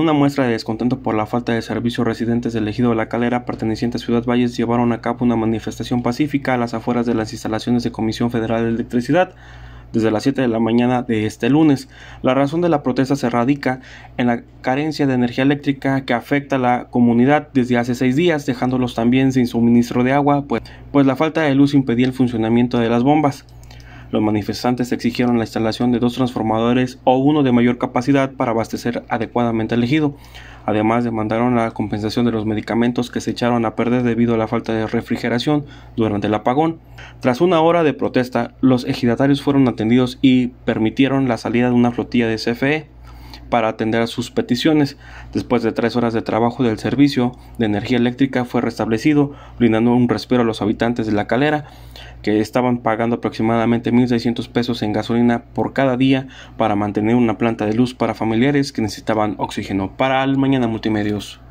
Una muestra de descontento por la falta de servicio, residentes del ejido La Calera, perteneciente a Ciudad Valles, llevaron a cabo una manifestación pacífica a las afueras de las instalaciones de Comisión Federal de Electricidad desde las 7 de la mañana de este lunes. La razón de la protesta se radica en la carencia de energía eléctrica que afecta a la comunidad desde hace seis días, dejándolos también sin suministro de agua, pues, pues la falta de luz impedía el funcionamiento de las bombas. Los manifestantes exigieron la instalación de dos transformadores o uno de mayor capacidad para abastecer adecuadamente el ejido. Además, demandaron la compensación de los medicamentos que se echaron a perder debido a la falta de refrigeración durante el apagón. Tras una hora de protesta, los ejidatarios fueron atendidos y permitieron la salida de una flotilla de CFE para atender a sus peticiones. Después de tres horas de trabajo del servicio de energía eléctrica fue restablecido, brindando un respiro a los habitantes de la calera, que estaban pagando aproximadamente 1.600 pesos en gasolina por cada día para mantener una planta de luz para familiares que necesitaban oxígeno. Para el Mañana Multimedios.